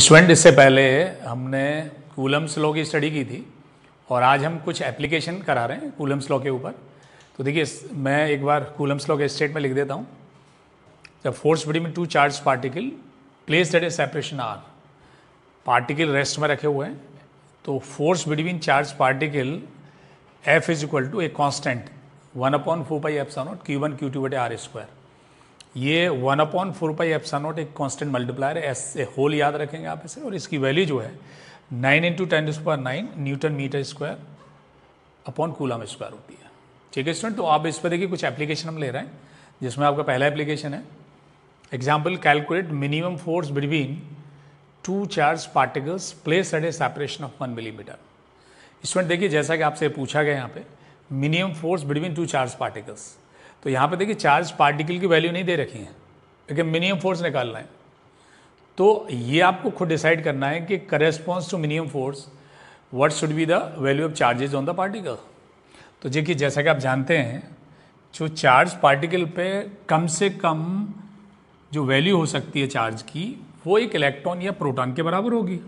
Student इससे पहले हमने कूलम्स लॉ की स्टडी की थी और आज हम कुछ एप्लीकेशन करा रहे हैं कूलम्स लॉ के ऊपर तो देखिए मैं एक बार कूलम्स लॉ के स्टेट में लिख देता हूँ the force between two charge particle place at a separation R particle rest में रखे हुए हैं तो force between charge particle F is equal to a constant one upon four by epsilon naught Q one Q two बटे are square ये one upon four pi epsilon naught एक constant multiplier है as a whole याद रखेंगे आप इसे और इसकी वैल्यू जो है nine into ten to power nine newton metre square upon coulomb square होती है ठीक है स्टूडेंट तो आप इस पर देखिए कुछ एप्लीकेशन हम ले रहे हैं जिसमें आपका पहला एप्लीकेशन है example calculate minimum force between two charge particles place at a separation of one millimetre student देखिए जैसा कि आपसे पूछा गया यहाँ पे minimum force between two charge particles तो यहाँ पे देखिए चार्ज पार्टिकल की वैल्यू नहीं दे रखी है लेकिन मिनिमम फोर्स निकालना है तो ये आपको खुद डिसाइड करना है कि corresponds to minimum force what should be the value of charges on the particle तो देखिए जैसा कि आप जानते हैं जो चार्ज पार्टिकल पे कम से कम जो वैल्यू हो सकती है चार्ज की वो एक इलेक्ट्रॉन या प्रोटॉन के बराबर होगी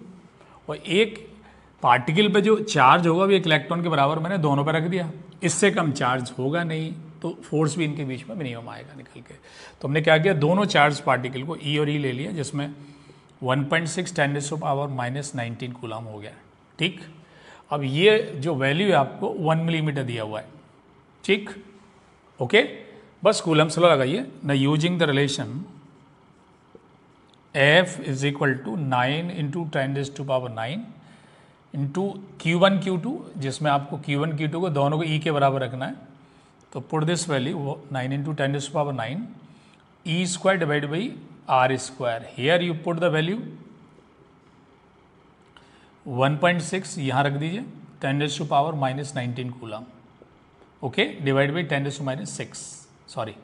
और एक पार्टिकल पे जो चार्ज होगा वो एक इलेक्ट्रॉन के बराबर मैंने दोनों पर रख दिया इससे कम चार्ज होगा नहीं तो फोर्स भी इनके बीच में मिनिमम आएगा निकल के तो हमने क्या किया दोनों चार्ज पार्टिकल को ई e और ई e ले लिया जिसमें 1.6 point six ten to power minus nineteen coulomb हो गया ठीक अब ये जो वैल्यू है आपको वन मिलीमीटर दिया हुआ है ठीक ओके बस कूलम सला लगाइए न using the relation F is equal to nine into ten raise to power nine into Q one Q two जिसमें आपको क्यू वन क्यू टू को दोनों को ई e के बराबर रखना है तो put this value nine into ten is power nine E square divide by R square here you put the value 1.6 point six यहाँ रख दीजिए ten raise to power minus nineteen coulomb okay divide by ten raise to minus six sorry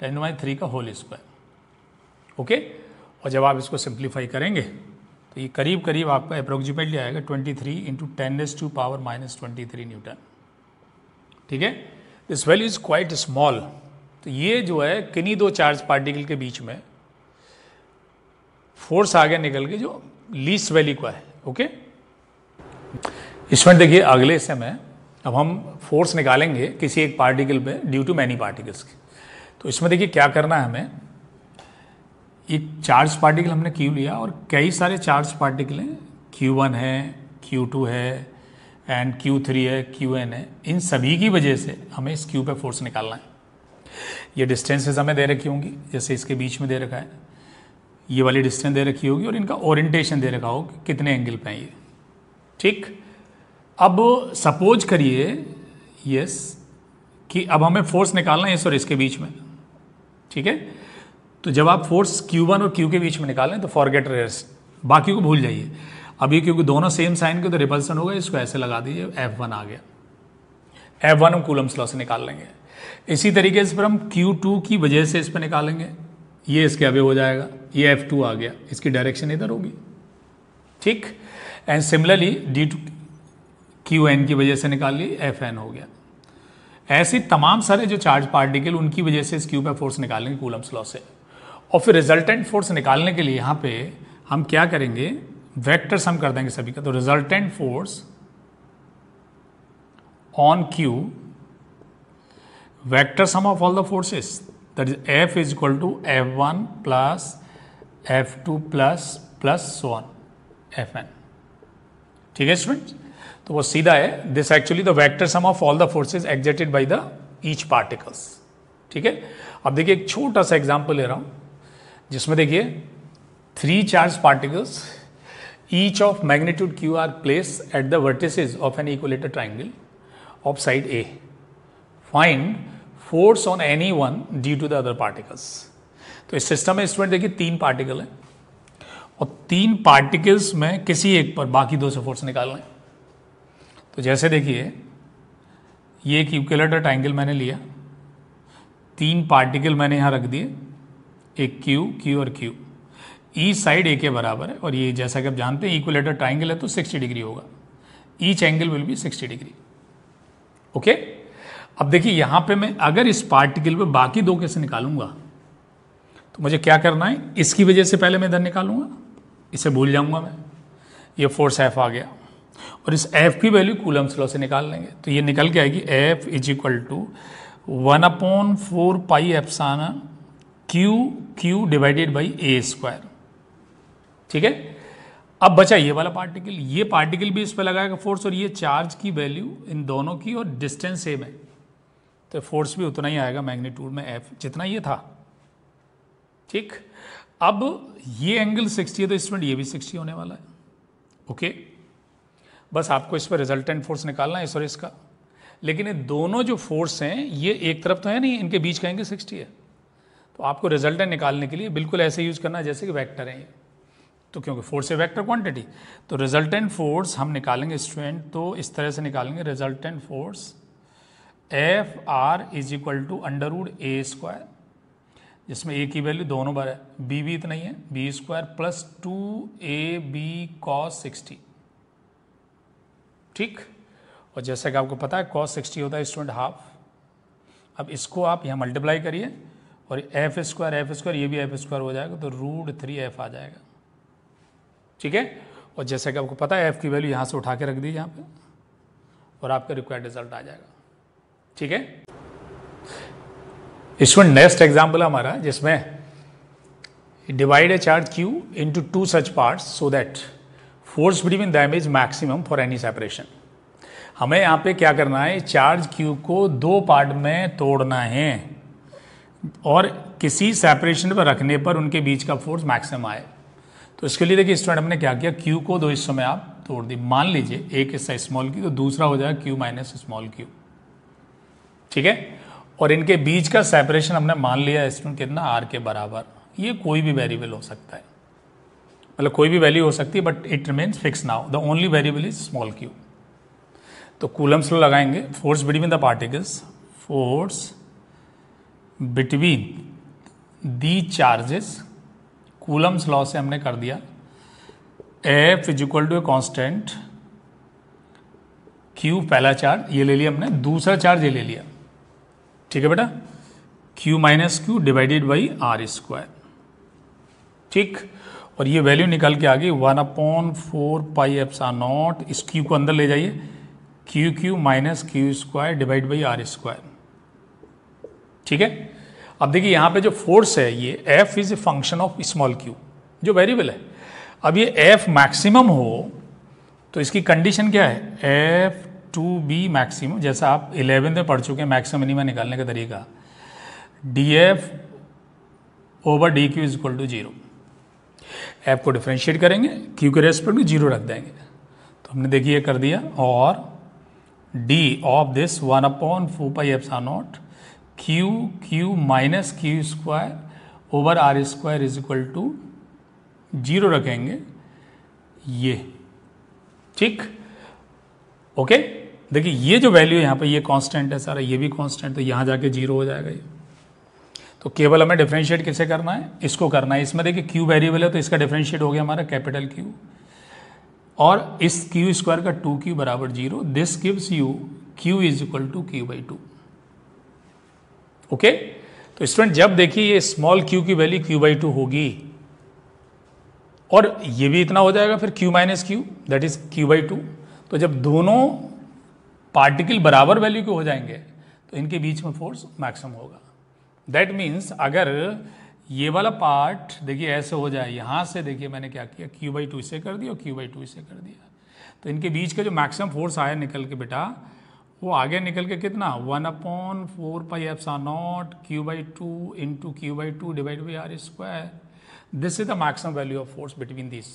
ten to minus three का whole square okay और जब आप इसको simplify करेंगे तो ये करीब करीब आपका अप्रोक्सीमेटली आएगा twenty three into ten raise to power minus twenty three newton ठीक है this value is quite small तो ये जो है किन्हीं दो चार्ज पार्टिकल के बीच में फोर्स आगे निकल के जो लीस्ट वैल्यू का है ओके इसमें देखिए अगले समय अब हम फोर्स निकालेंगे किसी एक पार्टिकल पे ड्यू टू मैनी पार्टिकल्स की तो इसमें देखिए क्या करना है हमें एक चार्ज पार्टिकल हमने क्यू लिया और कई सारे चार्ज पार्टिकल हैं क्यू वन है क्यू टू है एंड क्यू थ्री है क्यू एन है इन सभी की वजह से हमें इस क्यू पे फोर्स निकालना है ये डिस्टेंसेज हमें दे रखी होंगी जैसे इसके बीच में दे रखा है ये वाली डिस्टेंस दे रखी होगी और इनका ओरिएंटेशन दे रखा होगा कितने एंगल पे हैं ये ठीक अब सपोज करिए यस कि अब हमें फोर्स निकालना है इस और इसके बीच में ठीक है तो जब आप फोर्स क्यू वन और क्यू के बीच में निकालें तो फॉरगेट रेस्ट बाकी को भूल जाइए अभी क्योंकि दोनों सेम साइन के तो रिपल्सन होगा इसको ऐसे लगा दीजिए एफ वन आ गया एफ वन हम कूलम्स लॉ से निकाल लेंगे इसी तरीके से फिर हम क्यू टू की वजह से इस पर निकालेंगे ये इसके अभी हो जाएगा ये एफ टू आ गया इसकी डायरेक्शन इधर होगी ठीक and similarly D two Q N की वजह से निकाल ली एफ एन हो गया ऐसे तमाम सारे जो चार्ज पार्टिकल उनकी वजह से इस क्यू पे फोर्स निकालेंगे कूलम्स लॉ से और फिर रिजल्टेंट फोर्स निकालने के लिए यहाँ पे हम क्या करेंगे वेक्टर सम कर देंगे सभी का तो resultant force on Q vector sum of all the forces F is equal to F one plus F two plus plus one F N ठीक है स्टूडेंट्स तो वो सीधा है this actually the vector sum of all the forces exerted by the each particles ठीक है अब देखिए एक छोटा सा एग्जाम्पल ले रहा हूं जिसमें देखिए three charge particles each of magnitude q are placed at the vertices of an equilateral triangle of side A. Find force on any one due to the other particles. तो इस सिस्टम में student देखिए तीन particle हैं और तीन particles में किसी एक पर बाकी दो से फोर्स निकालना है तो जैसे देखिए ये एक यूकेलेटर ट्राइंगल मैंने लिया तीन पार्टिकल मैंने यहाँ रख दिए एक क्यू क्यू और क्यू ई साइड ए के बराबर है और ये जैसा कि आप जानते हैं इक्वलेटर ट्राइंगल है तो 60 डिग्री होगा each angle will be 60 degree okay अब देखिए यहां पे मैं अगर इस पार्टिकल पे बाकी दो कैसे निकालूंगा तो मुझे क्या करना है इसकी वजह से पहले मैं इधर निकालूंगा इसे भूल जाऊंगा मैं ये फोर्स एफ आ गया और इस एफ की वैल्यू कूलम स्लो से निकाल लेंगे तो ये निकल के आएगी F is equal to one upon four pi epsilon Q Q divided by A square ठीक है अब बचा ये वाला पार्टिकल ये पार्टिकल भी इस पर लगाएगा फोर्स और ये चार्ज की वैल्यू इन दोनों की और डिस्टेंस सेम है तो फोर्स भी उतना ही आएगा मैग्नीट्यूड में एफ जितना ये था ठीक अब ये एंगल 60 है तो इसमें ये भी 60 होने वाला है ओके बस आपको इस पर रिजल्टेंट फोर्स निकालना है इस और इसका लेकिन ये दोनों जो फोर्स हैं ये एक तरफ तो है नहीं इनके बीच का एंगल है तो आपको रिजल्टेंट निकालने के लिए बिल्कुल ऐसे यूज़ करना जैसे कि वैक्टर हैं ये तो क्योंकि फोर्स ए वेक्टर क्वांटिटी तो रिजल्टेंट फोर्स हम निकालेंगे स्टूडेंट तो इस तरह से निकालेंगे resultant force F R is equal to under root A square जिसमें ए की वैल्यू दोनों बार है बी भी इतना ही है B square plus two A B cos sixty ठीक और जैसा कि आपको पता है कॉस सिक्सटी होता है स्टूडेंट हाफ अब इसको आप यहाँ मल्टीप्लाई करिए और एफ स्क्वायर एफ स्क्वायर ये भी एफ स्क्वायर हो जाएगा तो रूट थ्री एफ आ जाएगा ठीक है और जैसा कि आपको पता है एफ़ की वैल्यू यहाँ से उठा के रख दी यहाँ पे और आपका रिक्वायर्ड रिजल्ट आ जाएगा ठीक है स्टूडेंट नेक्स्ट एग्जाम्पल हमारा जिसमें divide a charge Q into two such parts so that force between them is maximum for any separation हमें यहाँ पे क्या करना है चार्ज क्यू को दो पार्ट में तोड़ना है और किसी सेपरेशन पर रखने पर उनके बीच का फोर्स मैक्सिमम आए तो इसके लिए देखिए स्टूडेंट हमने क्या किया क्यू को दो हिस्सों में आप तोड़ दी मान लीजिए एक हिस्सा स्मॉल क्यू तो दूसरा हो जाएगा क्यू माइनस स्मॉल क्यू ठीक है और इनके बीच का सेपरेशन हमने मान लिया स्टूडेंट कितना आर के बराबर ये कोई भी वेरिएबल हो सकता है मतलब कोई भी वैल्यू हो सकती है but it remains fixed now the only variable is small Q तो कूलम्स लो लगाएंगे force between the particles force between the charges Coulomb's law से हमने कर दिया F is equal to a constant Q पहला चार्ज ये ले लिया हमने दूसरा चार्ज ये ले लिया ठीक है बेटा Q minus Q divided by R square ठीक और ये वैल्यू निकाल के आ गई one upon four pi epsilon naught इस क्यू को अंदर ले जाइए Q Q minus Q square divide by R square ठीक है अब देखिए यहाँ पे जो फोर्स है ये F is a function of small Q जो वेरिएबल है अब ये एफ मैक्सिमम हो तो इसकी कंडीशन क्या है एफ टू बी मैक्सिमम जैसा आप इलेवेंथ में पढ़ चुके हैं मैक्सिमम मिनिमा निकालने का तरीका D F over D Q is equal to zero F को डिफ्रेंशिएट करेंगे क्यू के रेस्पेक्ट में जीरो रख देंगे तो हमने देखिए कर दिया और D of this one upon four pi epsilon naught Q Q minus Q square over R square is equal to zero रखेंगे ये ठीक ओके देखिए ये जो वैल्यू यहां पे ये कांस्टेंट है सारा ये भी कांस्टेंट तो यहां जाके जीरो हो जाएगा ये तो केवल हमें डिफ्रेंशिएट किसे करना है इसको करना है इसमें देखिए क्यू वेरिएबल है तो इसका डिफ्रेंशिएट हो गया हमारा कैपिटल क्यू और इस क्यू स्क्वायर का टू क्यू बराबर zero this gives you Q is equal to Q by two okay तो स्टूडेंट जब देखिए ये स्मॉल क्यू की वैल्यू क्यू बाई टू होगी और ये भी इतना हो जाएगा फिर Q minus Q that is Q by two तो जब दोनों पार्टिकल बराबर वैल्यू के हो जाएंगे तो इनके बीच में फोर्स मैक्सिमम होगा दैट मीन्स अगर ये वाला पार्ट देखिए ऐसे हो जाए यहाँ से देखिए मैंने क्या किया क्यू बाई टू इसे कर दिया और क्यू बाई टू इसे कर दिया तो इनके बीच का जो मैक्सिमम फोर्स आया निकल के बेटा वो आगे निकल के कितना वन अपॉन फोर पाई सा naught Q by two into Q by two divide by R square this is the maximum value of force between this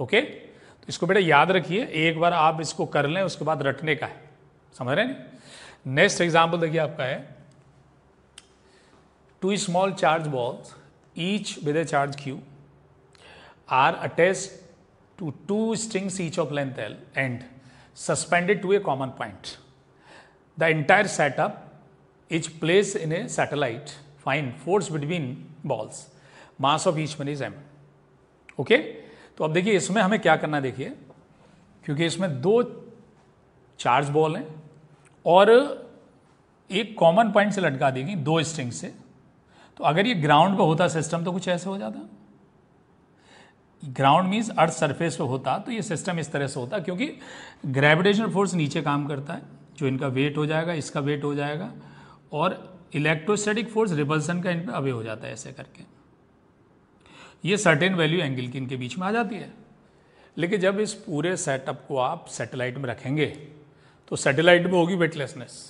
okay तो इसको बेटा याद रखिए एक बार आप इसको कर लें उसके बाद रटने का है समझ रहे हैं नेक्स्ट एग्जाम्पल देखिए आपका है two small charge balls each with a charge Q are attach to two strings each of length L and suspended to a common point the entire setup is placed in a satellite. Find force between balls. Mass of each one is m. Okay तो अब देखिए इसमें हमें क्या करना देखिए क्योंकि इसमें दो चार्ज बॉल हैं और एक कॉमन पॉइंट से लटका देगी दो स्ट्रिंग से तो अगर ये ग्राउंड पर होता सिस्टम तो कुछ ऐसे हो जाता ग्राउंड मीन्स अर्थ सरफेस पर होता तो ये सिस्टम इस तरह से होता क्योंकि ग्रेविटेशनल फोर्स नीचे काम करता है जो इनका वेट हो जाएगा इसका वेट हो जाएगा और इलेक्ट्रोस्टैटिक फोर्स रिपल्सन का इन पर अवे हो जाता है ऐसे करके ये सर्टेन वैल्यू एंगल की इनके बीच में आ जाती है लेकिन जब इस पूरे सेटअप को आप सेटेलाइट में रखेंगे तो सेटेलाइट में होगी वेटलेसनेस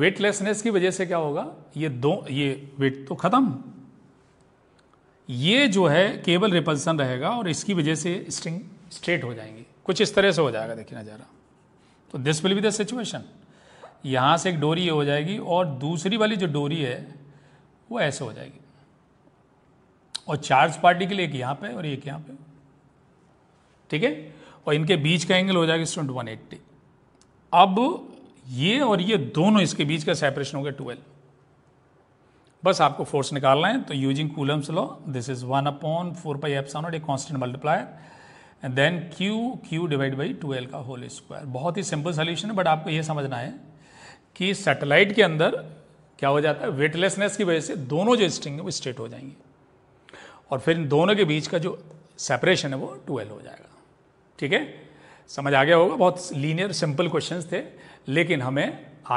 वेटलेसनेस की वजह से क्या होगा ये दो ये वेट तो ख़त्म ये जो है केवल रिपल्सन रहेगा और इसकी वजह से स्ट्रिंग स्ट्रेट हो जाएंगी कुछ इस तरह से हो जाएगा देखिए नज़ारा तो this will be the situation यहाँ से एक डोरी ये हो जाएगी और दूसरी वाली जो डोरी है वो ऐसे हो जाएगी और चार्ज पार्टिकल एक यहाँ पे और एक यहाँ पे ठीक है और इनके बीच का एंगल हो जाएगा स्टूडेंट वन एट्टी अब ये और ये दोनों इसके बीच का सेपरेशन हो गया ट्वेल्व बस आपको फोर्स निकालना है तो using Coulomb's law this is one upon four pi epsilon एक constant multiplier and then Q Q divide by two का होल स्क्वायर बहुत ही सिंपल सोल्यूशन है बट आपको यह समझना है कि सैटेलाइट के अंदर क्या हो जाता है वेटलेसनेस की वजह से दोनों जो स्ट्रिंग है वो स्ट्रेट हो जाएंगे और फिर इन दोनों के बीच का जो सेपरेशन है वो ट्वेल्व हो जाएगा ठीक है समझ आ गया होगा बहुत लीनियर सिंपल क्वेश्चन थे लेकिन हमें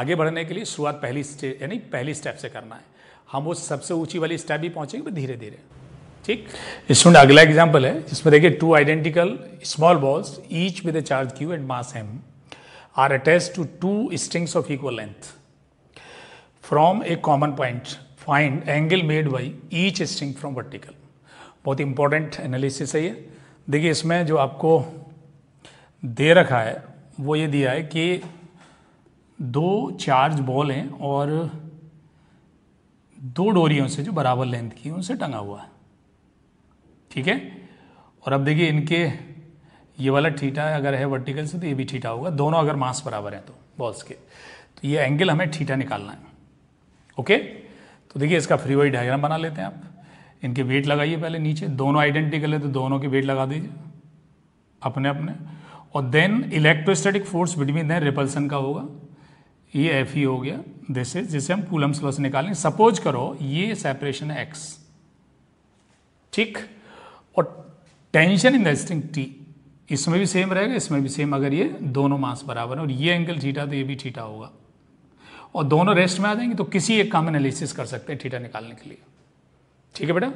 आगे बढ़ने के लिए शुरुआत पहली स्टेज यानी पहली स्टेप से करना है हम उस सबसे ऊंची वाली स्टेप भी पहुँचेंगे धीरे धीरे ठीक स्टूडेंट अगला एग्जाम्पल है जिसमें देखिए two identical small balls each with a charge Q and mass M are attach to two strings of equal length from a common point find angle made by each string from vertical बहुत important analysis है ये देखिए इसमें जो आपको दे रखा है वो ये दिया है कि दो चार्ज बॉल हैं और दो डोरियों से जो बराबर लेंथ की उनसे टंगा हुआ है ठीक है और अब देखिए इनके ये वाला ठीठा अगर है वर्टिकल से तो ये भी ठीठा होगा दोनों अगर मास बराबर हैं तो बॉल्स के तो ये एंगल हमें ठीठा निकालना है ओके तो देखिए इसका फ्री वाई डायग्राम बना लेते हैं आप इनके वेट लगाइए पहले नीचे दोनों आइडेंटिकल है तो दोनों के वेट लगा दीजिए अपने अपने और then electrostatic force between then repulsion का होगा ये एफ ई हो गया दिस इज जिसे हम कूलम्स लॉ से निकालेंगे सपोज करो ये सेपरेशन है एक्स ठीक और टेंशन इन स्ट्रिंग टी इसमें भी सेम रहेगा इसमें भी सेम अगर ये दोनों मास बराबर है और ये एंगल थीटा तो ये भी थीटा होगा और दोनों रेस्ट में आ जाएंगे तो किसी एक काम एनालिसिस कर सकते हैं थीटा निकालने के लिए ठीक है बेटा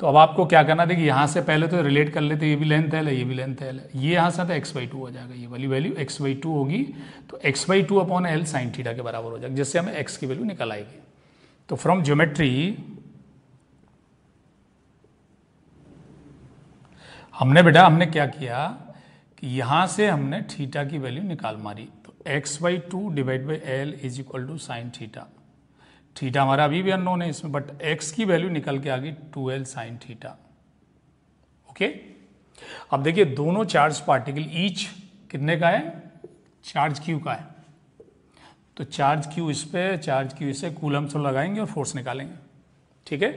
तो अब आपको क्या करना था कि यहाँ से पहले तो रिलेट कर लेते ये भी लेंथ एल है ये भी लेंथ एल है ये यहाँ से आता है एक्स बाई टू हो जाएगा ये वाली वैल्यू एक्स बाई टू होगी तो X by two upon L sine theta के बराबर हो जाएगा जिससे हमें एक्स की वैल्यू निकल आएगी तो फ्रॉम ज्योमेट्री हमने बेटा हमने क्या किया कि यहां से हमने थीटा की वैल्यू निकाल मारी तो X by two divide by L is equal to sine theta theta हमारा अभी भी अनोन है इसमें बट एक्स की वैल्यू निकल के आ गई two L sine theta okay अब देखिए दोनों चार्ज पार्टिकल ईच कितने का है चार्ज क्यू का है तो चार्ज क्यू इस पर चार्ज क्यू इसे कूलम्स लगाएंगे और फोर्स निकालेंगे ठीक है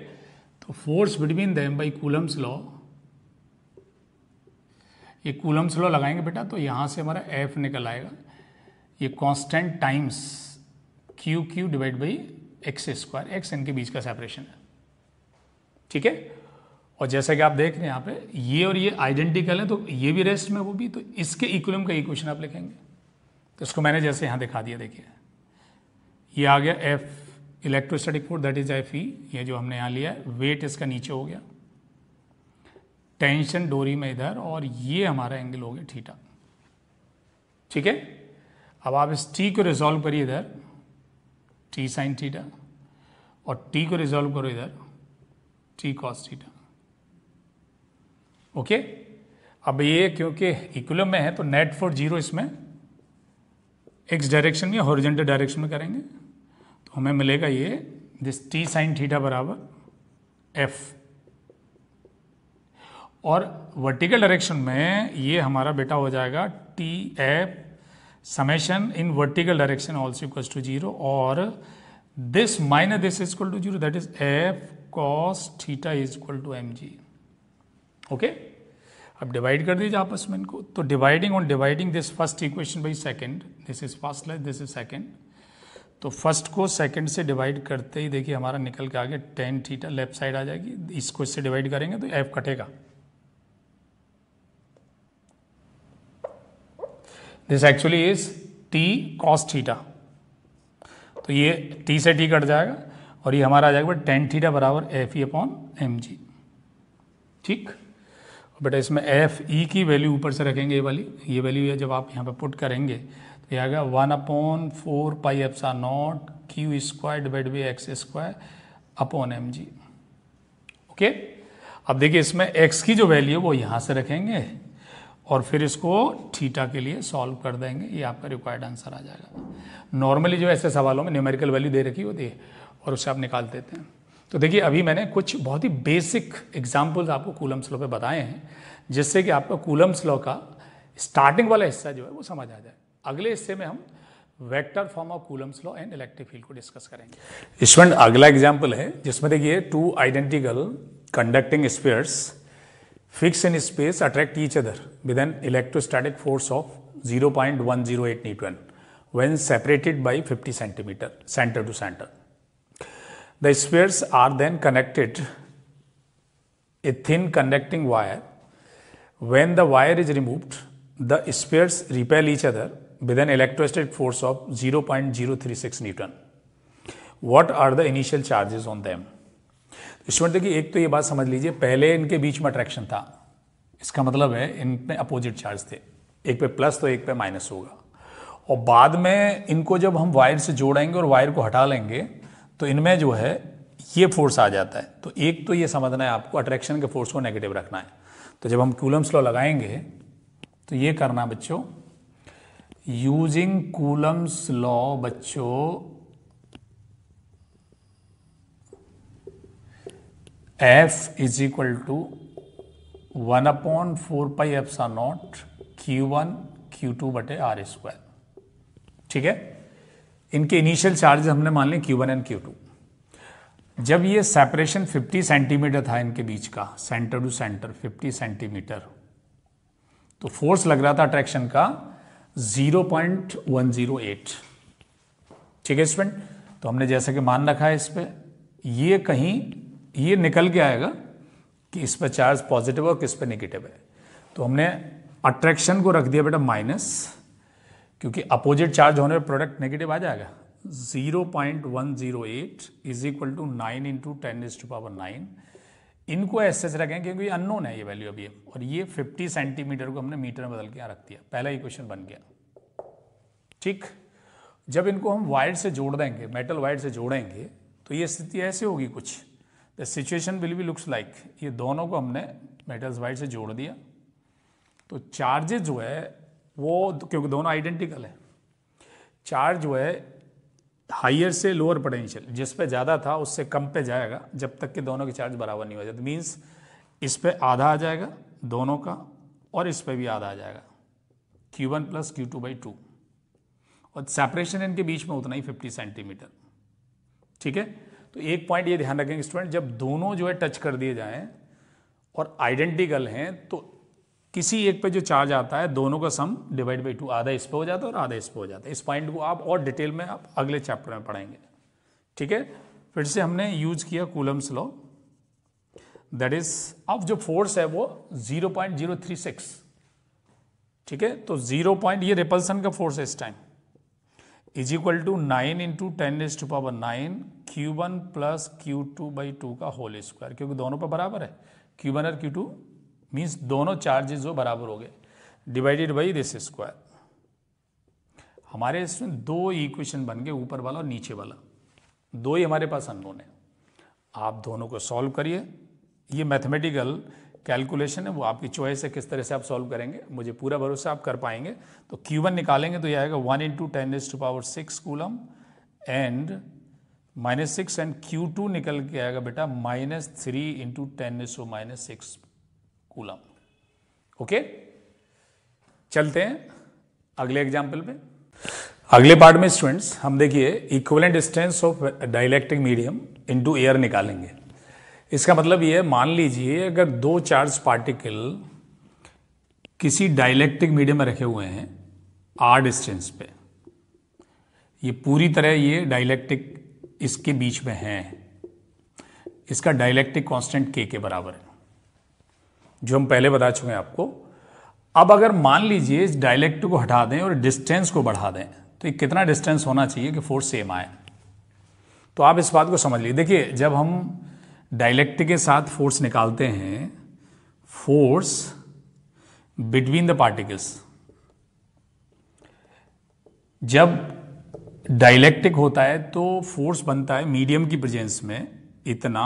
तो force between them by Coulomb's law ये कूलम्स लो लगाएंगे बेटा तो यहाँ से हमारा एफ निकल आएगा ये constant times Q Q divide by X square X इनके बीच का सेपरेशन है ठीक है और जैसा कि आप देख रहे हैं यहाँ पे ये और ये आइडेंटिकल है तो ये भी रेस्ट में वो भी तो इसके इक्वलम का इक्वेशन आप लिखेंगे तो इसको मैंने जैसे यहाँ दिखा दिया देखिए ये आ गया F electrostatic force that is F E ये जो हमने यहाँ लिया है वेट इसका नीचे हो गया टेंशन डोरी में इधर और ये हमारा एंगल हो गया ठीठा ठीक है अब आप इस टी को रिजॉल्व करिए इधर टी साइन थीटा और टी को रिजॉल्व करो इधर टी कॉस थीटा ओके अब ये क्योंकि इक्वलम में है तो नेट फोर जीरो इसमें एक्स डायरेक्शन में हॉरिजेंटल डायरेक्शन में करेंगे तो हमें मिलेगा ये दिस टी साइन थीटा बराबर एफ और वर्टिकल डायरेक्शन में ये हमारा बेटा हो जाएगा T F summation in vertical direction also equals to zero और this minus this is equal to zero that is F cos theta is equal to M G okay अब divide कर दीजिए आपस में इनको तो dividing on dividing this first equation by second this is first less this is second तो first को second से डिवाइड करते ही देखिए हमारा निकल के आगे टेन थीटा लेफ्ट साइड आ जाएगी इसको इससे डिवाइड करेंगे तो एफ कटेगा this actually is T cos theta तो ये टी से टी कट जाएगा और ये हमारा आ जाएगा बट टेन थीटा बराबर F E upon M G ठीक बेटा इसमें एफ ई e की वैल्यू ऊपर से रखेंगे ये वाली ये वैल्यू है जब आप यहाँ पे पुट करेंगे तो ये आएगा one upon four pi epsilon naught Q square divide by X square upon M G okay अब देखिए इसमें एक्स की जो वैल्यू है वो यहाँ से रखेंगे और फिर इसको थीटा के लिए सॉल्व कर देंगे ये आपका रिक्वायर्ड आंसर आ जाएगा नॉर्मली जो ऐसे सवालों में न्यूमेरिकल वैल्यू दे रखी होती है और उससे आप निकाल देते हैं तो देखिए अभी मैंने कुछ बहुत ही बेसिक एग्जाम्पल्स आपको कूलम्स लॉ पे बताए हैं जिससे कि आपका कूलम्स लॉ का स्टार्टिंग वाला हिस्सा जो है वो समझ आ जाए अगले हिस्से में हम vector form of Coulomb's law and electric field को डिस्कस करेंगे स्टूडेंट अगला एग्जाम्पल है जिसमें देखिए two identical conducting spheres fixed in space attract each other with an electrostatic force of 0.108 Newton when separated by 50 centimeter center to center. The spheres are then connected a thin conducting wire. When the wire is removed, the spheres repel each other with an electrostatic force of 0.036 Newton. What are the initial charges on them? दुश्मन तो देखिए मतलब एक तो ये बात समझ लीजिए पहले इनके बीच में अट्रैक्शन था इसका मतलब है इन पे अपोजिट चार्ज थे एक पे प्लस तो एक पे माइनस होगा और बाद में इनको जब हम वायर से जोड़ेंगे और वायर को हटा लेंगे तो इनमें जो है ये फोर्स आ जाता है तो एक तो ये समझना है आपको अट्रैक्शन के फोर्स को नेगेटिव रखना है तो जब हम कूलम्स लॉ लगाएंगे तो ये करना बच्चों यूजिंग कूलम्स लॉ बच्चों F is equal to one upon four pi epsilon naught Q one Q two बटे आर स्क्वायर ठीक है इनके इनिशियल चार्ज हमने मान लें Q one and Q two जब ये सेपरेशन 50 सेंटीमीटर था इनके बीच का सेंटर टू सेंटर 50 सेंटीमीटर तो फोर्स लग रहा था अट्रैक्शन का 0.108 ठीक है स्टूडेंट तो हमने जैसा कि मान रखा है इस पर ये कहीं ये निकल के आएगा कि इस पर चार्ज पॉजिटिव और किस पर निगेटिव है तो हमने अट्रैक्शन को रख दिया बेटा माइनस क्योंकि अपोजिट चार्ज होने पर प्रोडक्ट नेगेटिव आ जाएगा 0.108 is equal to nine into ten is to power nine इनको ऐसे रखें क्योंकि अननोन है ये वैल्यू अभी और ये 50 सेंटीमीटर को हमने मीटर में बदल के यहाँ रख दिया पहला इक्वेशन बन गया ठीक जब इनको हम वायर से जोड़ देंगे मेटल वायर से जोड़ेंगे तो ये स्थिति ऐसे होगी कुछ the situation will be looks like ये दोनों को हमने मेटल्स वाइट से जोड़ दिया तो चार्जेस जो है वो क्योंकि दोनों आइडेंटिकल है चार्ज जो है हाइयर से लोअर पोटेंशियल जिस पे ज़्यादा था उससे कम पे जाएगा जब तक कि दोनों के चार्ज बराबर नहीं हो जाते मीन्स इस पर आधा आ जाएगा दोनों का और इस पर भी आधा आ जाएगा Q1 one plus Q two by two और सेपरेशन इनके बीच में उतना ही 50 सेंटीमीटर ठीक है तो एक पॉइंट ये ध्यान रखेंगे स्टूडेंट जब दोनों जो है टच कर दिए जाएं और आइडेंटिकल हैं तो किसी एक पे जो चार्ज आता है दोनों का सम डिवाइड बाई टू आधा इस पे हो जाता है और आधा इस पे हो जाता है इस पॉइंट को आप और डिटेल में आप अगले चैप्टर में पढ़ेंगे ठीक है फिर से हमने यूज किया कूलम्स लॉ दैट इज अब जो फोर्स है वो 0.036 ठीक है तो 0. पॉइंट ये रिपल्सन का फोर्स है इस time is equal to nine into ten is to power nine Q one plus Q two by two का होल स्क्वायर क्योंकि दोनों पर बराबर है क्यू वन और क्यू टू मीन्स दोनों चार्जेस जो बराबर हो गए डिवाइडेड बाई दिस स्क्वायर हमारे इसमें दो इक्वेशन बन गए ऊपर वाला और नीचे वाला दो ही हमारे पास अनोन है आप दोनों को सॉल्व करिए ये मैथमेटिकल कैलकुलेशन है वो आपकी चॉइस है किस तरह से आप सॉल्व करेंगे मुझे पूरा भरोसा आप कर पाएंगे तो क्यू वन निकालेंगे तो ये आएगा one into ten is to power six coulomb and minus six and Q two निकल के आएगा बेटा minus three into ten so minus six coulomb okay चलते हैं अगले एग्जाम्पल पे अगले पार्ट में स्टूडेंट्स हम देखिए equivalent distance of dielectric medium into air निकालेंगे इसका मतलब ये मान लीजिए अगर दो चार्ज पार्टिकल किसी डायलैक्टिक मीडियम में रखे हुए हैं आर डिस्टेंस पे ये पूरी तरह ये डायलैक्टिक इसके बीच में है इसका डायलैक्टिक कांस्टेंट के के बराबर है जो हम पहले बता चुके हैं आपको अब अगर मान लीजिए इस डायलैक्टिक को हटा दें और डिस्टेंस को बढ़ा दें तो ये कितना डिस्टेंस होना चाहिए कि फोर्स सेम आए तो आप इस बात को समझ लीजिए देखिए जब हम डायलेक्ट के साथ फोर्स निकालते हैं फोर्स बिटवीन द पार्टिकल्स जब डायलैक्टिक होता है तो फोर्स बनता है मीडियम की प्रेजेंस में इतना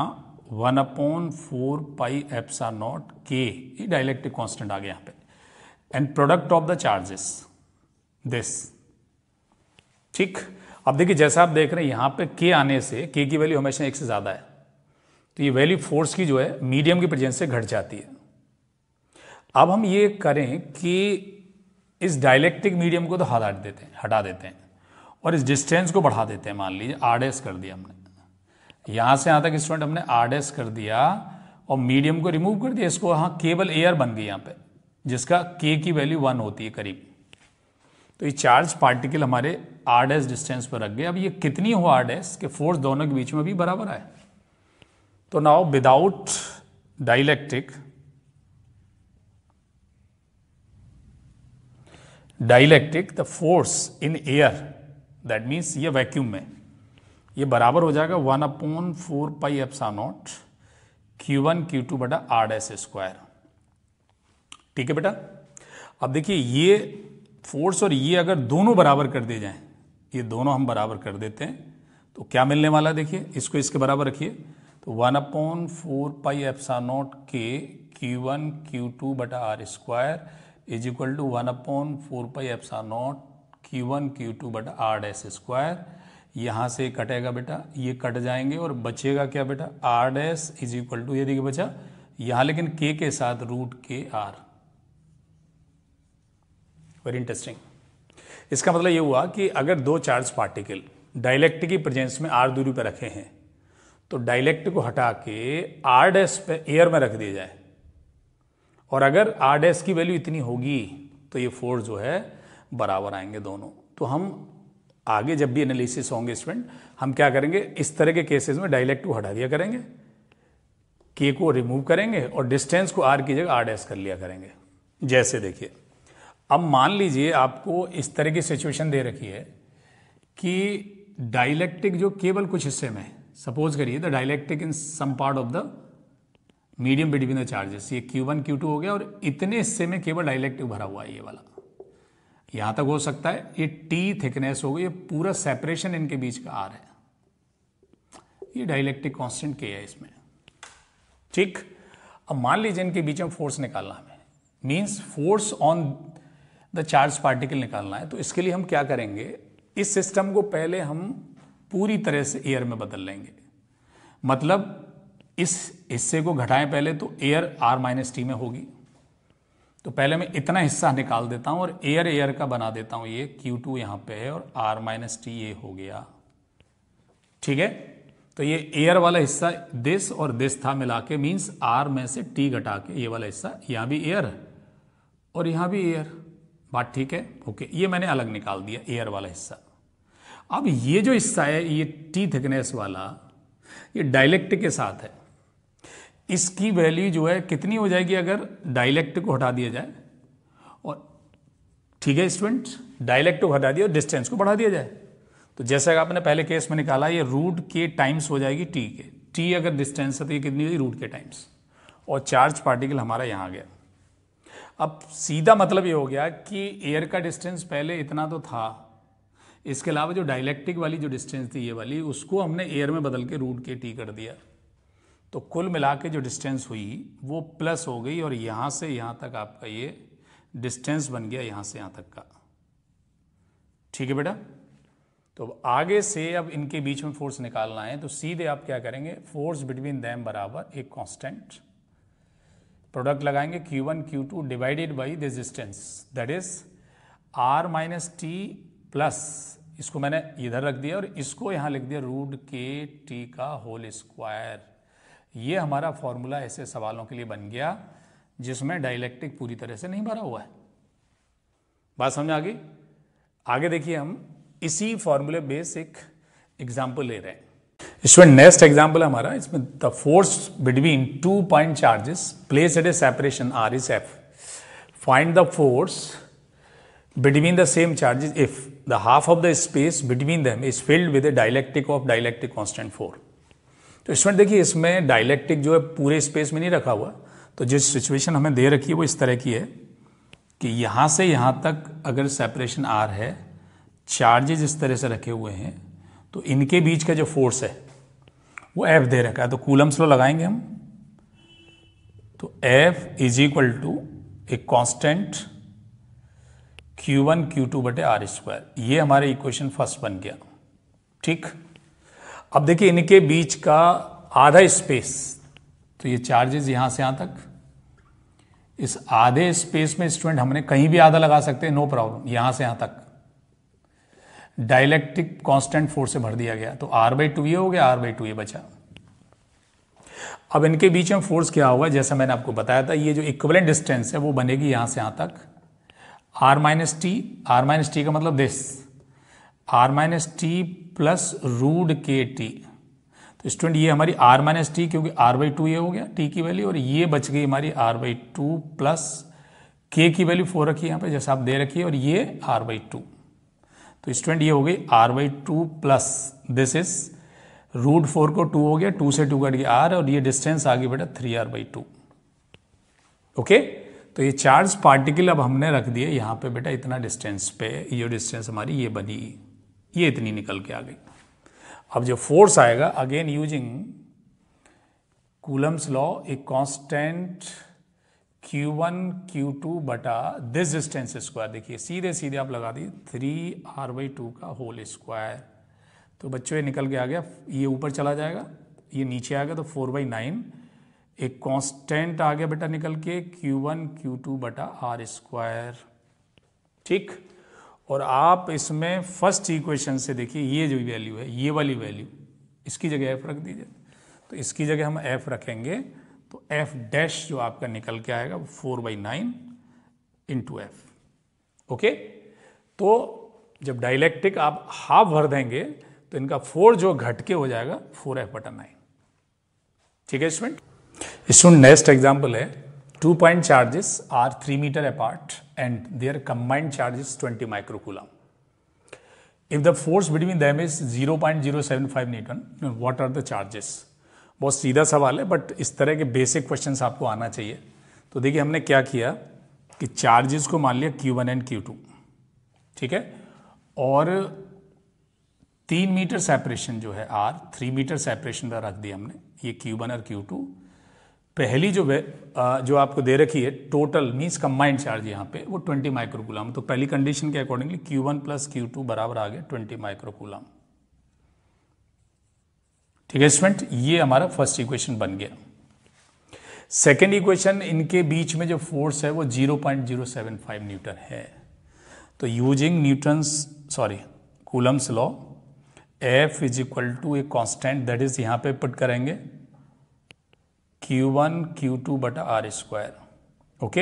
one upon four pi epsilon naught K ये डायलैक्टिक कांस्टेंट आ गया यहाँ पे and product of the charges this ठीक अब देखिए जैसा आप देख रहे हैं यहाँ पे के आने से के की वैल्यू हमेशा एक से ज़्यादा है तो ये वैल्यू फोर्स की जो है मीडियम की प्रेजेंस से घट जाती है अब हम ये करें कि इस डायलेक्टिक मीडियम को तो हटा देते हैं हटा देते हैं और इस डिस्टेंस को बढ़ा देते हैं मान लीजिए आर एस कर दिया हमने यहां से यहां तक स्टूडेंट हमने आर एस कर दिया और मीडियम को रिमूव कर दिया इसको हाँ केबल एयर बन गई यहाँ पे जिसका के की वैल्यू वन होती है करीब तो ये चार्ज पार्टिकल हमारे आर डिस्टेंस पर रख गए अब ये कितनी हो आर के फोर्स दोनों के बीच में भी बराबर आए तो now without dielectric dielectric the force in air that means ये वैक्यूम में ये बराबर हो जाएगा वन अपॉन फोर पाई सा naught Q one Q two बटा आर एस स्क्वायर ठीक है बेटा अब देखिए ये फोर्स और ये अगर दोनों बराबर कर दिए जाएं ये दोनों हम बराबर कर देते हैं तो क्या मिलने वाला है देखिए इसको इसके बराबर रखिए तो वन अपॉन फोर पाई सा naught K Q one Q two बटा are square is equal to one upon four pi epsilon naught Q one Q two बट आर डैश स्क्वायर यहाँ से कटेगा बेटा ये कट जाएंगे और बचेगा क्या बेटा R dash is equal to ये देखिए बचा यहाँ लेकिन के के साथ रूट के आर वेरी इंटरेस्टिंग इसका मतलब ये हुआ कि अगर दो चार्ज पार्टिकल डायलेक्ट की प्रेजेंस में आर दूरी पर रखे हैं तो डायलेक्ट को हटा के आर डैश पे एयर में रख दिया जाए और अगर आर डैश की वैल्यू इतनी होगी तो ये फोर्स जो है बराबर आएंगे दोनों तो हम आगे जब भी एनालिसिस होंगे स्टूडेंट हम क्या करेंगे इस तरह के केसेस में डायलेक्ट को हटा दिया करेंगे के को रिमूव करेंगे और डिस्टेंस को आर की जगह आर डैस कर लिया करेंगे जैसे देखिए अब मान लीजिए आपको इस तरह की सिचुएशन दे रखी है कि डायलेक्टिक जो केवल कुछ हिस्से में सपोज करिए the dielectric in some part of the medium between the charges ये Q1 Q2 हो गया और इतने हिस्से में केवल डायलेक्टिक भरा हुआ है ये वाला यहां तक हो सकता है ये टी थिकनेस हो गई ये पूरा सेपरेशन इनके बीच का आर है ये डाइलेक्ट्रिक कांस्टेंट के है इसमें ठीक अब मान लीजिए इनके बीच में फोर्स निकालना हमें means force on the charge particle निकालना है तो इसके लिए हम क्या करेंगे इस सिस्टम को पहले हम पूरी तरह से एयर में बदल लेंगे मतलब इस हिस्से को घटाएं पहले तो एयर आर माइनस टी में होगी तो पहले मैं इतना हिस्सा निकाल देता हूँ और एयर एयर का बना देता हूं ये क्यू टू यहां पर है और आर माइनस टी ये हो गया ठीक है तो ये एयर वाला हिस्सा दिस और दिस था मिला के मीन्स आर में से टी घटा के ये वाला हिस्सा यहां भी एयर और यहां भी एयर बात ठीक है ओके ये मैंने अलग निकाल दिया एयर वाला हिस्सा अब ये जो हिस्सा है ये टी थिकनेस वाला ये डायलेक्ट के साथ है इसकी वैल्यू जो है कितनी हो जाएगी अगर डायलेक्ट को हटा दिया जाए और ठीक है स्टूडेंट डायलेक्ट को हटा दिया और डिस्टेंस को बढ़ा दिया जाए तो जैसा कि आपने पहले केस में निकाला ये रूट के टाइम्स हो जाएगी टी के टी अगर डिस्टेंस है तो ये कितनी होगी रूट के टाइम्स और चार्ज पार्टिकल हमारा यहाँ आ गया अब सीधा मतलब ये हो गया कि एयर का डिस्टेंस पहले इतना तो था इसके अलावा जो डायलैक्टिक वाली जो डिस्टेंस थी ये वाली उसको हमने एयर में बदल के रूट के टी कर दिया तो कुल मिला के जो डिस्टेंस हुई वो प्लस हो गई और यहाँ से यहाँ तक आपका ये डिस्टेंस बन गया यहाँ से यहाँ तक का ठीक है बेटा तो आगे से अब इनके बीच में फोर्स निकालना है तो सीधे आप क्या करेंगे फोर्स बिटवीन दैम बराबर एक कांस्टेंट प्रोडक्ट लगाएंगे Q1 one Q two divided by this distance that is R minus T plus इसको मैंने इधर रख दिया और इसको यहाँ लिख दिया रूट के टी का होल स्क्वायर ये हमारा फॉर्मूला ऐसे सवालों के लिए बन गया जिसमें डायलेक्टिक पूरी तरह से नहीं भरा हुआ है बात समझ आ गई आगे देखिए हम इसी फॉर्मूले बेस एक एग्जाम्पल ले रहे हैं स्टूडेंट नेक्स्ट एग्जाम्पल हमारा इसमें the force between two point charges place at a separation r is F find the force between the same charges if the half of the space between them is filled with a dielectric of dielectric constant force तो student देखिए इसमें dialectic जो है पूरे space में नहीं रखा हुआ तो जिस सिचुएशन हमें दे रखी है वो इस तरह की है कि यहाँ से यहाँ तक अगर सेपरेशन आर है चार्जेज इस तरह से रखे हुए हैं तो इनके बीच का जो फोर्स है वो एफ दे रखा है तो कूलम्स लो लगाएंगे हम तो F is equal to a constant q one Q two बटे आर स्क्वायर ये हमारे इक्वेशन फर्स्ट बन गया ठीक अब देखिए इनके बीच का आधा स्पेस तो ये चार्जेस यहां से यहां तक इस आधे स्पेस में स्टूडेंट हमने कहीं भी आधा लगा सकते हैं नो प्रॉब्लम यहां से यहां तक डायलैक्टिक कांस्टेंट फोर्स से भर दिया गया तो आर बाई टू ये हो गया आर बाई टू ये बचा अब इनके बीच में फोर्स क्या होगा जैसा मैंने आपको बताया था ये जो इक्वलेंट डिस्टेंस है वो बनेगी यहां से यहां तक r minus t r minus t का मतलब this r minus T plus root के टी तो स्टूडेंट ये हमारी आर माइनस टी क्योंकि आर बाई टू ये हो गया टी की वैल्यू और ये बच गई हमारी आर बाई टू प्लस के की वैल्यू फोर रखी यहाँ पे जैसा आप दे रखिए और ये आर बाई टू तो स्टूडेंट ये हो गई r by two plus this is root four को टू हो गया टू से टू कट गया आर और ये डिस्टेंस आ गई बेटा three r by two okay तो ये चार्ज पार्टिकल अब हमने रख दिए यहाँ पे बेटा इतना डिस्टेंस पे ये डिस्टेंस हमारी ये बनी ये इतनी निकल के आ गई अब जब फोर्स आएगा again using Coulomb's law a constant Q1 one Q two बटा दिस डिस्टेंस स्क्वायर देखिए सीधे सीधे आप लगा दिए थ्री आर बाई टू का होल स्क्वायर तो बच्चों ये निकल के आ गया ये ऊपर चला जाएगा ये नीचे आ गया तो फोर बाई नाइन एक कांस्टेंट आ गया बेटा निकल के Q1 Q2 बटा आर स्क्वायर ठीक और आप इसमें फर्स्ट इक्वेशन से देखिए ये जो वैल्यू है ये वाली वैल्यू इसकी जगह एफ रख दीजिए तो इसकी जगह हम एफ रखेंगे तो एफ डैश जो आपका निकल के आएगा वो four by nine into F okay तो जब डायलैक्टिक आप हाफ भर देंगे तो इनका फोर जो घट के हो जाएगा फोर एफ बटन नाइन ठीक है स्टूडेंट स्टूडेंट नेक्स्ट एग्जाम्पल है two point charges are three metre apart and their combined charge is 20 microcoulomb. If the force between them is 0.075 newton what are the charges बहुत सीधा सवाल है but इस तरह के बेसिक क्वेश्चन आपको आना चाहिए तो देखिए हमने क्या किया कि चार्जेस को मान लिया q one and Q two ठीक है और तीन मीटर सेपरेशन जो है आर थ्री मीटर सेपरेशन का रख दिया हमने ये क्यू वन और क्यू टू पहली जो जो आपको दे रखी है टोटल मीन्स कंबाइंड चार्ज यहाँ पे वो 20 माइक्रोकूलाम तो पहली कंडीशन के accordingly Q1 one plus Q बराबर आ गया 20 माइक्रोकूलाम ठीक है स्टूडेंट ये हमारा फर्स्ट इक्वेशन बन गया सेकेंड इक्वेशन इनके बीच में जो फोर्स है वो 0.075 न्यूटन है तो using Newton sorry Coulomb's law F is equal to a constant that is यहां पे पुट करेंगे Q1 वन क्यू टू बटा are square okay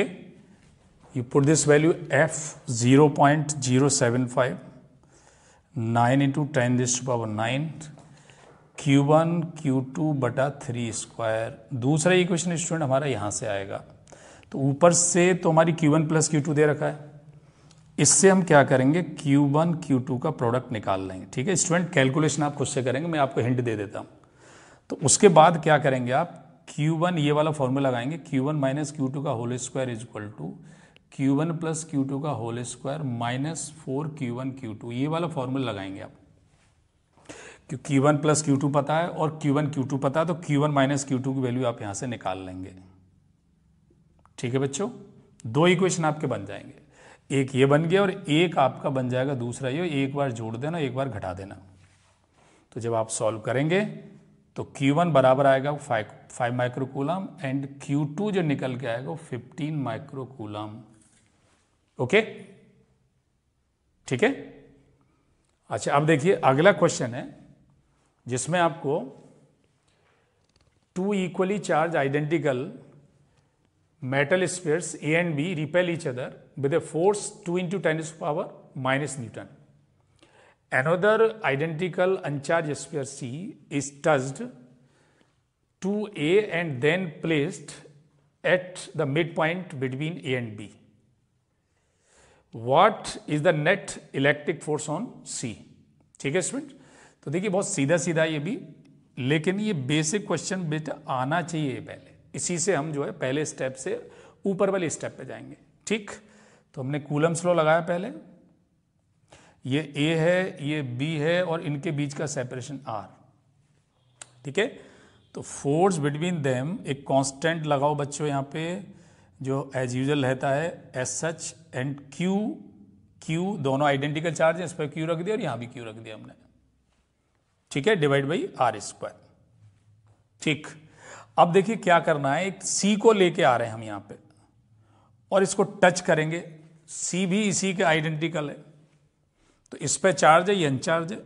you put this value F zero point zero seven five nine into ten this power nine Q one Q two बटा three square दूसरा equation student हमारा यहाँ से आएगा तो ऊपर से तो हमारी q one plus Q two दे रखा है इससे हम क्या करेंगे क्यू वन क्यू टू का प्रोडक्ट निकाल लेंगे ठीक है स्टूडेंट कैलकुलेशन आप खुद से करेंगे मैं आपको हिंट दे देता हूँ तो उसके बाद क्या करेंगे आप Q1 ये वाला फॉर्मूला लगाएंगे Q1 one minus q two का whole square is equal to q one plus Q two का whole square minus four q one Q two ये वाला फॉर्मूला लगाएंगे आप क्यों q one plus Q two पता है और क्यू वन क्यू टू पता है तो q one minus q two की वैल्यू आप यहां से निकाल लेंगे ठीक है बच्चों दो इक्वेशन आपके बन जाएंगे एक ये बन गया और एक आपका बन जाएगा दूसरा ये एक बार जोड़ देना एक बार घटा देना तो जब आप सॉल्व करेंगे तो Q1 बराबर आएगा five five microcoulomb and Q two जो निकल के आएगा वो फिफ्टीन माइक्रोकूलम ओके ठीक है अच्छा अब देखिए अगला क्वेश्चन है जिसमें आपको two equally charge identical metal spheres A and B repel each other with a force two into ten is power minus newton another identical uncharge sphere C is touched and and then placed at the midpoint between A and B. What is the net electric force on C? ठीक है student तो देखिए बहुत सीधा सीधा ये भी लेकिन ये बेसिक क्वेश्चन बेटा आना चाहिए पहले इसी से हम जो है पहले स्टेप से ऊपर वाले स्टेप पे जाएंगे ठीक तो हमने कूलम स्लो लगाया पहले ये ए है ये बी है और इनके बीच का सेपरेशन आर ठीक है तो फोर्स बिटवीन देम एक कांस्टेंट लगाओ बच्चों यहाँ पे जो एज यूजल रहता है S H and q q दोनों आइडेंटिकल चार्ज है इस पर क्यू रख दिया और यहाँ भी क्यू रख दिया हमने ठीक है डिवाइड बाई आर स्क्वायर ठीक अब देखिए क्या करना है एक सी को लेके आ रहे हैं हम यहाँ पे और इसको टच करेंगे सी भी इसी के आइडेंटिकल है तो इस पर चार्ज है ये चार्ज है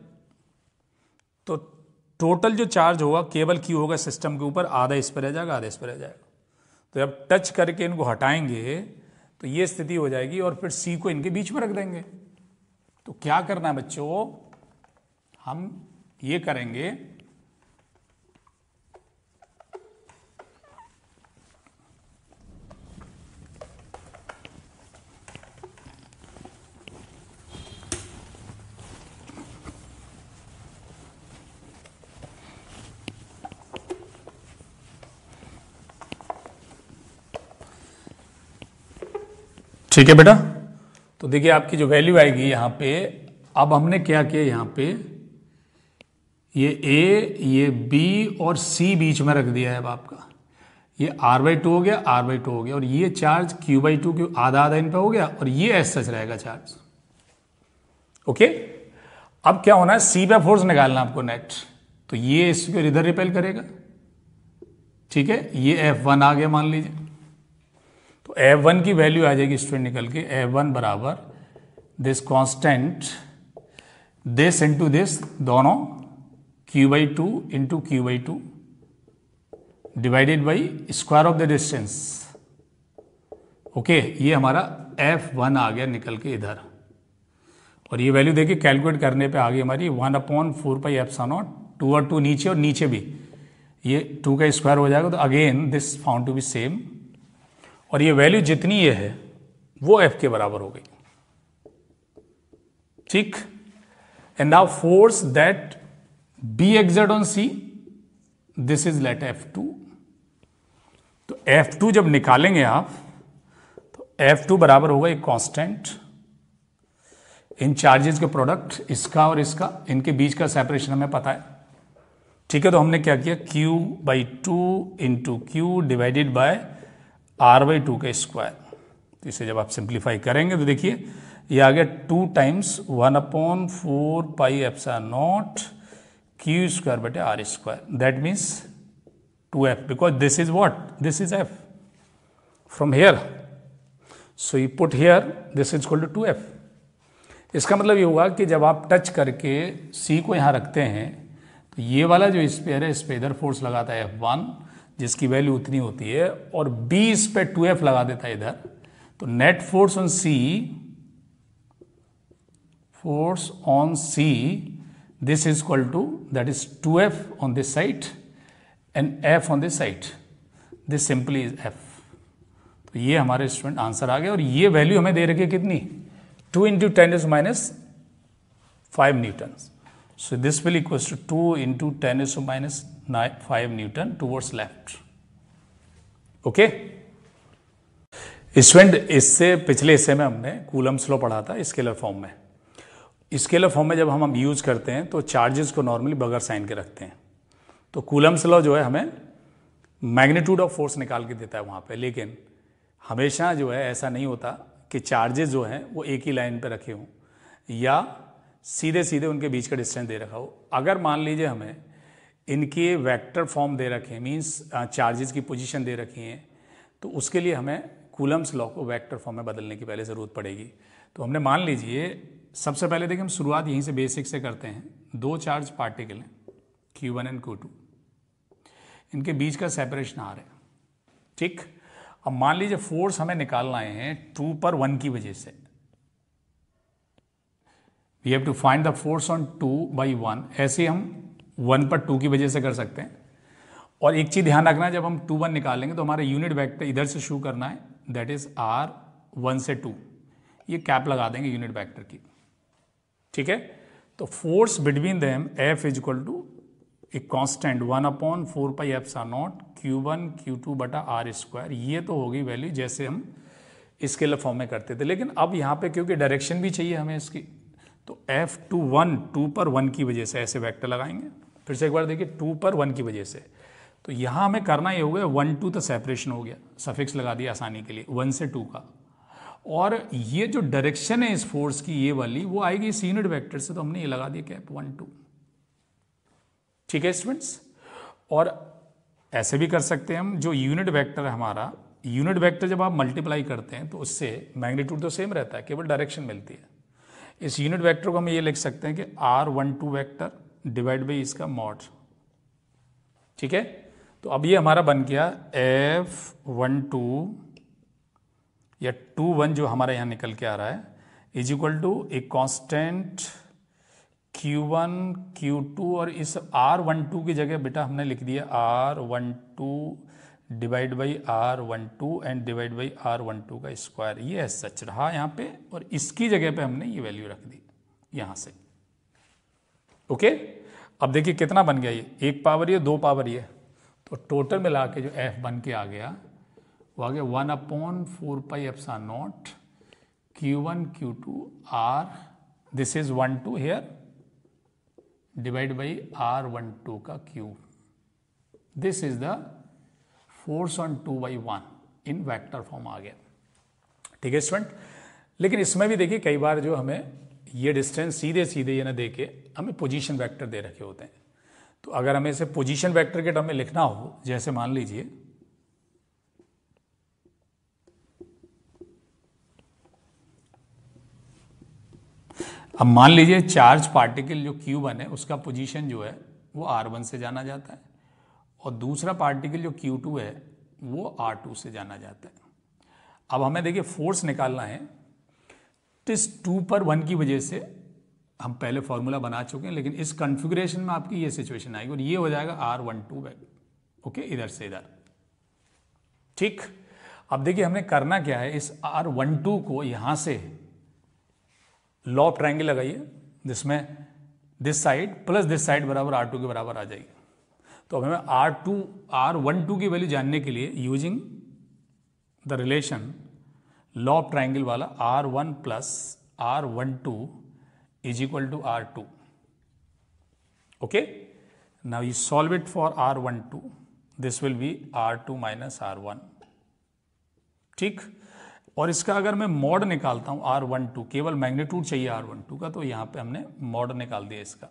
टोटल जो चार्ज होगा केबल की होगा सिस्टम के ऊपर आधा इस पर रह जाएगा आधा इस पर रह जाएगा तो जब टच करके इनको हटाएंगे तो ये स्थिति हो जाएगी और फिर सी को इनके बीच में रख देंगे तो क्या करना है बच्चों हम ये करेंगे ठीक है बेटा तो देखिए आपकी जो वैल्यू आएगी यहां पे अब हमने क्या किया यहां पे ये ए ये बी और सी बीच में रख दिया है अब आपका ये आर बाई टू हो गया आर बाई टू हो गया और ये charge q by two q आधा आधा इन पे हो गया और ये एस सच रहेगा चार्ज ओके अब क्या होना है सी पे फोर्स निकालना आपको नेट तो ये इसको इधर रिपेल करेगा ठीक है ये एफ वन आ गया मान लीजिए तो ए वन की वैल्यू आ जाएगी स्टूडेंट निकल के ए वन बराबर this constant this into this दोनों q by two into q by two divided by square of the distance okay ये हमारा एफ वन आ गया निकल के इधर और ये वैल्यू देखिए कैलकुलेट करने पे आ गई हमारी one upon four pi epsilon naught two और टू नीचे और नीचे भी ये टू का स्क्वायर हो जाएगा तो again this found to be same और ये वैल्यू जितनी ये है वो एफ के बराबर हो गई ठीक and now force that be exerted on C this is let F two तो एफ टू जब निकालेंगे आप तो एफ टू बराबर होगा एक कांस्टेंट इन चार्जेस के प्रोडक्ट इसका और इसका इनके बीच का सेपरेशन हमें पता है ठीक है तो हमने क्या किया Q by two into q divided by r by two का स्क्वायर तो इसे जब आप सिंप्लीफाई करेंगे तो देखिए ये आ गया two times one upon four pi r naught Q square बटे are square that means two F because this is what this is F from here so you put here this is called two F इसका मतलब ये हुआ कि जब आप touch करके सी को यहाँ रखते हैं तो ये वाला जो स्पेयर है इस पर इधर फोर्स लगाता है एफ वन जिसकी वैल्यू उतनी होती है और बी इस पर टू एफ लगा देता है इधर तो net force on C force on C this is equal to that is two F on this side and F on this side this simply is F तो ये हमारे स्टूडेंट आंसर आ गए और ये वैल्यू हमें दे रखी है कितनी two into ten is minus five newton so this will equal to two into ten is minus 5 Newton towards left. Okay student इससे पिछले हिस्से में हमने कूलम स्लो पढ़ा था स्केलर फॉर्म में स्केलर फॉर्म में जब हम हम यूज़ करते हैं तो चार्जेस को नॉर्मली बगैर साइन के रखते हैं तो कूलम स्लो जो है हमें मैग्नीट्यूड ऑफ फोर्स निकाल के देता है वहां पे लेकिन हमेशा जो है ऐसा नहीं होता कि चार्जेस जो हैं वो एक ही लाइन पे रखे हों या सीधे सीधे उनके बीच का डिस्टेंस दे रखा हो अगर मान लीजिए हमें इनके वेक्टर फॉर्म दे रखे हैं मीन्स चार्जेस की पोजीशन दे रखी हैं तो उसके लिए हमें कूलम्स लॉ को वेक्टर फॉर्म में बदलने की पहले ज़रूरत पड़ेगी तो हमने मान लीजिए सबसे पहले देखिए हम शुरुआत यहीं से बेसिक से करते हैं दो चार्ज पार्टिकल हैं Q one and Q two इनके बीच का सेपरेशन आ रहा है ठीक अब मान लीजिए फोर्स हमें निकालना है टू पर वन की वजह से we have to find the force on two by one ऐसे हम वन पर टू की वजह से कर सकते हैं और एक चीज़ ध्यान रखना है जब हम टू वन निकालेंगे तो हमारे यूनिट वेक्टर इधर से शुरू करना है दैट इज़ आर वन से टू ये कैप लगा देंगे यूनिट वेक्टर की ठीक है तो force between them F is equal to a constant one upon four pi epsilon naught Q one Q two बटा आर स्क्वायर ये तो होगी वैल्यू जैसे हम इसके फॉर्म में करते थे लेकिन अब यहाँ पे क्योंकि डायरेक्शन भी चाहिए हमें इसकी तो एफ टू वन टू पर वन की वजह से ऐसे वेक्टर लगाएंगे फिर से एक बार देखिए टू पर वन की वजह से तो यहाँ हमें करना ये हो गया वन टू तो सेपरेशन हो गया सफिक्स लगा दिया आसानी के लिए वन से टू का और ये जो डायरेक्शन है इस फोर्स की ये वाली वो आएगी इस यूनिट वेक्टर से तो हमने ये लगा दिया कैप वन टू ठीक है स्टूडेंट्स और ऐसे भी कर सकते हैं हम जो यूनिट वेक्टर है हमारा यूनिट वेक्टर जब आप मल्टीप्लाई करते हैं तो उससे मैग्नीट्यूड तो सेम रहता है केवल डायरेक्शन मिलती है इस यूनिट वेक्टर को हम ये लिख सकते हैं कि r one two vector divide by इसका मॉड ठीक है तो अब ये हमारा बन गया एफ वन टू या टू वन जो हमारा यहाँ निकल के आ रहा है is equal to a constant q one Q two और इस आर वन टू की जगह बेटा हमने लिख दिया r one two divide by r one two and divide by r one two का स्क्वायर ये है सच रहा यहाँ पे और इसकी जगह पे हमने ये वैल्यू रख दी यहाँ से ओके अब देखिए कितना बन गया ये एक पावर ये दो पावर ये तो टोटल मिला के जो एफ बन के आ गया वो आ गया वन अपॉन फोर पाई सा naught Q one Q two r this is one two here divide by r one two का cube this is the force on two by one इन वैक्टर फॉर्म आ गया ठीक है student लेकिन इसमें भी देखिए कई बार जो हमें ये डिस्टेंस सीधे सीधे ये ना दे के हमें पोजिशन वैक्टर दे रखे होते हैं तो अगर हमें इसे पोजिशन वैक्टर के टर्म में लिखना हो जैसे मान लीजिए अब मान लीजिए चार्ज पार्टिकल जो क्यू वन है उसका पोजीशन जो है वो आर वन से जाना जाता है और दूसरा पार्टिकल जो Q2 है वो R2 से जाना जाता है अब हमें देखिए फोर्स निकालना है इस टू पर वन की वजह से हम पहले फॉर्मूला बना चुके हैं लेकिन इस कॉन्फ़िगरेशन में आपकी ये सिचुएशन आएगी और ये हो जाएगा आर वन टू ओके इधर से इधर ठीक अब देखिए हमने करना क्या है इस आर वन टू को यहां से लॉ ट्राइंगल लगाइए जिसमें this side plus this side बराबर आर टू के बराबर आ जाएगी तो अब हमें r two r one two की वैल्यू जानने के लिए using the relation law of triangle वाला r one plus r one two is equal to r two okay now you solve it for r one two this will be r two minus r one ठीक और इसका अगर मैं mod निकालता हूं r one two केवल magnitude चाहिए r one two का तो यहां पे हमने मॉड निकाल दिया इसका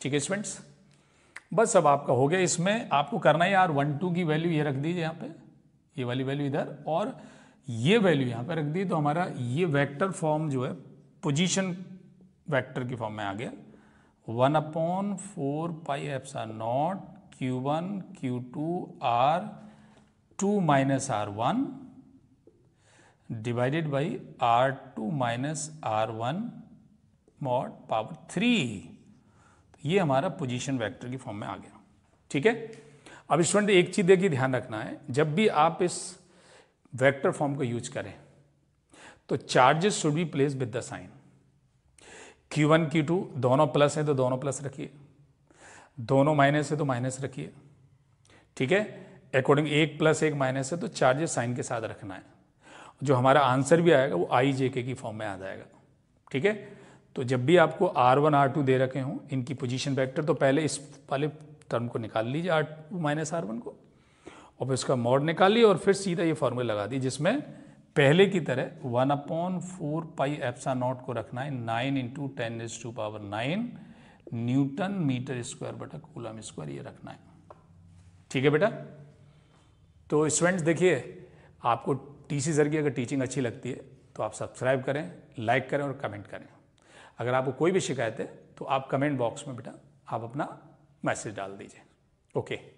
ठीक है स्टूडेंट्स बस अब आपका हो गया इसमें आपको करना है यार वन टू की वैल्यू ये रख दीजिए यहाँ पे ये वाली वैल्यू इधर और ये वैल्यू यहाँ पे रख दी तो हमारा ये वेक्टर फॉर्म जो है पोजीशन वेक्टर की फॉर्म में आ गया one upon four pi r naught Q one Q two r two minus r one divided by r two minus r one mod power three ये हमारा पोजीशन वेक्टर की form में आ गया ठीक है अब स्टूडेंट एक चीज़ देखिए ध्यान रखना है जब भी आप इस वेक्टर फॉर्म का यूज करें तो charges should be place with the sign Q1, Q2 दोनों प्लस है तो दोनों प्लस रखिए दोनों माइनस है तो माइनस रखिए ठीक है अकॉर्डिंग एक प्लस एक माइनस है तो चार्जेस साइन के साथ रखना है जो हमारा आंसर भी आएगा वो आई जे के की फॉर्म में आ जाएगा ठीक है तो जब भी आपको आर वन आर टू दे रखे हों इनकी पोजिशन वैक्टर तो पहले इस वाले टर्म को निकाल लीजिए r two minus r one को और फिर उसका मॉड निकाल लिए और फिर सीधा ये फॉर्मूला लगा दी जिसमें पहले की तरह one upon four pi epsilon naught को रखना है nine into ten is to power nine newton metre square बटा कूलम स्क्वायर ये रखना है ठीक है बेटा तो स्टूडेंट्स देखिए आपको टी सी सर की अगर टीचिंग अच्छी लगती है तो आप सब्सक्राइब करें लाइक करें और कमेंट करें अगर आपको कोई भी शिकायत है तो आप कमेंट बॉक्स में बेटा आप अपना मैसेज डाल दीजिए ओके okay.